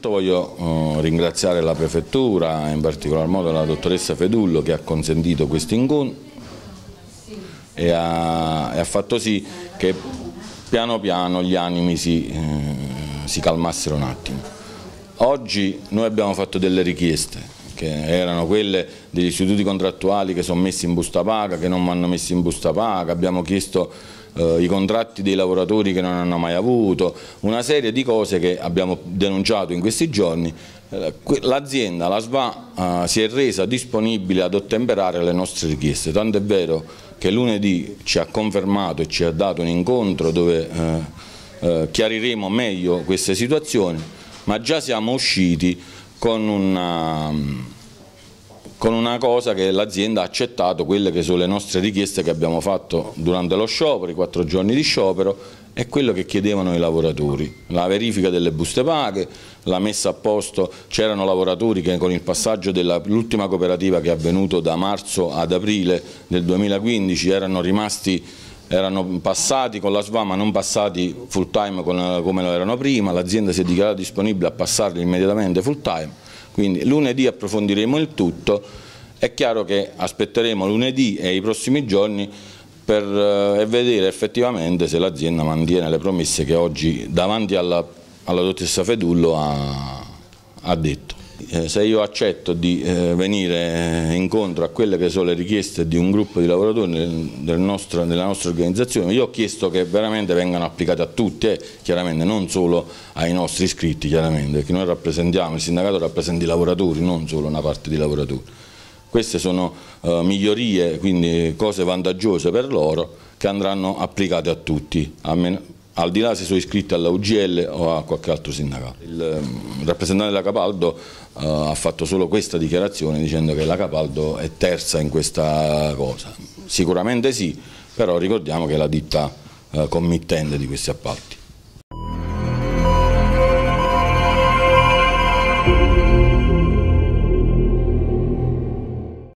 Innanzitutto voglio eh, ringraziare la Prefettura, in particolar modo la dottoressa Fedullo che ha consentito questo incontro e ha, e ha, fatto sì che piano piano gli animi si, eh, si calmassero un attimo. Oggi noi abbiamo fatto delle richieste che erano quelle degli istituti contrattuali che sono messi in busta paga, che non vanno messi in busta paga, abbiamo chiesto eh, i contratti dei lavoratori che non hanno mai avuto, una serie di cose che abbiamo denunciato in questi giorni. Eh, l'azienda, la SVA, eh, si è resa disponibile ad ottemperare le nostre richieste, tanto è vero che lunedì ci ha confermato e ci ha dato un incontro dove eh, eh chiariremo meglio queste situazioni, ma già siamo usciti con una con una cosa che l'azienda ha accettato quelle che sono le nostre richieste che abbiamo fatto durante lo sciopero, i quattro giorni di sciopero e quello che chiedevano i lavoratori, la verifica delle buste paghe, la messa a posto, c'erano lavoratori che con il passaggio dell'ultima cooperativa che è avvenuto da marzo ad aprile del 2015 erano rimasti erano passati con la SVA ma non passati full time come lo erano prima, l'azienda si è dichiarata disponibile a passarli immediatamente full time quindi lunedì approfondiremo il tutto, è chiaro che aspetteremo lunedì e i prossimi giorni per eh, vedere effettivamente se l'azienda mantiene le promesse che oggi davanti alla, alla dottoressa Fedullo ha, ha detto. Eh, se io accetto di eh, venire eh, incontro a quelle che sono le richieste di un gruppo di lavoratori del nostro, della nostra organizzazione, io ho chiesto che veramente vengano applicate a tutti, eh, chiaramente non solo ai nostri iscritti, chiaramente, perché noi rappresentiamo, il sindacato rappresenta i lavoratori, non solo una parte di lavoratori. Queste sono eh, migliorie, quindi cose vantaggiose per loro che andranno applicate a tutti, a meno, al di là se sono iscritti alla UGL o a qualche altro sindacato. Il ehm, rappresentante della Capaldo eh, ha fatto solo questa dichiarazione dicendo che la Capaldo è terza in questa cosa. Sicuramente sì, però ricordiamo che è la ditta eh, committente di questi appalti.